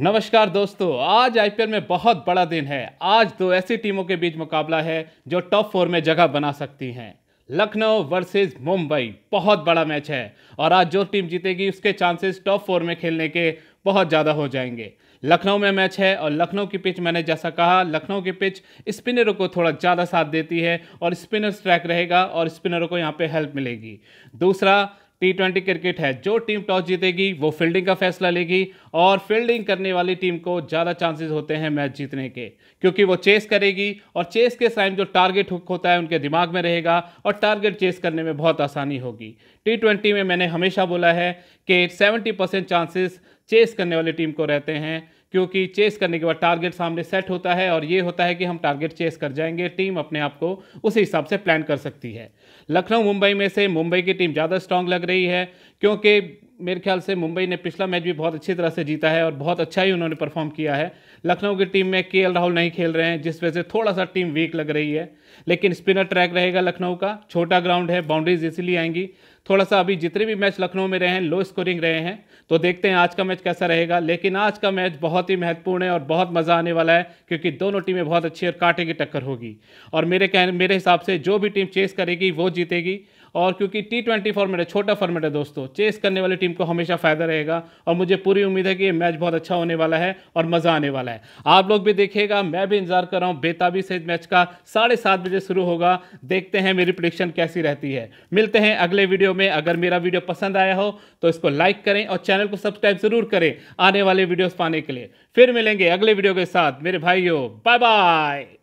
नमस्कार दोस्तों आज आईपीएल में बहुत बड़ा दिन है आज दो ऐसी टीमों के बीच मुकाबला है जो टॉप फोर में जगह बना सकती हैं लखनऊ वर्सेस मुंबई बहुत बड़ा मैच है और आज जो टीम जीतेगी उसके चांसेस टॉप फोर में खेलने के बहुत ज़्यादा हो जाएंगे लखनऊ में मैच है और लखनऊ की पिच मैंने जैसा कहा लखनऊ की पिच स्पिनरों को थोड़ा ज़्यादा साथ देती है और स्पिनर ट्रैक रहेगा और स्पिनरों को यहाँ पे हेल्प मिलेगी दूसरा टी ट्वेंटी क्रिकेट है जो टीम टॉस जीतेगी वो फील्डिंग का फैसला लेगी और फील्डिंग करने वाली टीम को ज़्यादा चांसेस होते हैं मैच जीतने के क्योंकि वो चेस करेगी और चेस के टाइम जो टारगेट हुक होता है उनके दिमाग में रहेगा और टारगेट चेस करने में बहुत आसानी होगी टी ट्वेंटी में मैंने हमेशा बोला है कि सेवेंटी परसेंट चांसेस चेस करने वाली टीम को रहते हैं क्योंकि चेस करने के बाद टारगेट सामने सेट होता है और ये होता है कि हम टारगेट चेस कर जाएंगे टीम अपने आप को उसी हिसाब से प्लान कर सकती है लखनऊ मुंबई में से मुंबई की टीम ज़्यादा स्ट्रांग लग रही है क्योंकि मेरे ख्याल से मुंबई ने पिछला मैच भी बहुत अच्छी तरह से जीता है और बहुत अच्छा ही उन्होंने परफॉर्म किया है लखनऊ की टीम में के राहुल नहीं खेल रहे हैं जिस वजह से थोड़ा सा टीम वीक लग रही है लेकिन स्पिनर ट्रैक रहेगा लखनऊ का छोटा ग्राउंड है बाउंड्रीज इसीलिए आएंगी थोड़ा सा अभी जितने भी मैच लखनऊ में रहे हैं लो स्कोरिंग रहे हैं तो देखते हैं आज का मैच कैसा रहेगा लेकिन आज का मैच बहुत ही महत्वपूर्ण है और बहुत मज़ा आने वाला है क्योंकि दोनों टीमें बहुत अच्छी और कांटे की टक्कर होगी और मेरे कहने मेरे हिसाब से जो भी टीम चेस करेगी वो जीतेगी और क्योंकि टी ट्वेंटी फॉर्मेट है छोटा फॉर्मेट है दोस्तों चेस करने वाली टीम को हमेशा फ़ायदा रहेगा और मुझे पूरी उम्मीद है कि ये मैच बहुत अच्छा होने वाला है और मज़ा आने वाला है आप लोग भी देखिएगा मैं भी इंतजार कर रहा हूँ बेताबी से मैच का साढ़े सात बजे शुरू होगा देखते हैं मेरी प्रडिक्शन कैसी रहती है मिलते हैं अगले वीडियो वीडियो में अगर मेरा वीडियो पसंद आया हो तो इसको लाइक करें और चैनल को सब्सक्राइब जरूर करें आने वाले वीडियोस पाने के लिए फिर मिलेंगे अगले वीडियो के साथ मेरे भाइयों बाय बाय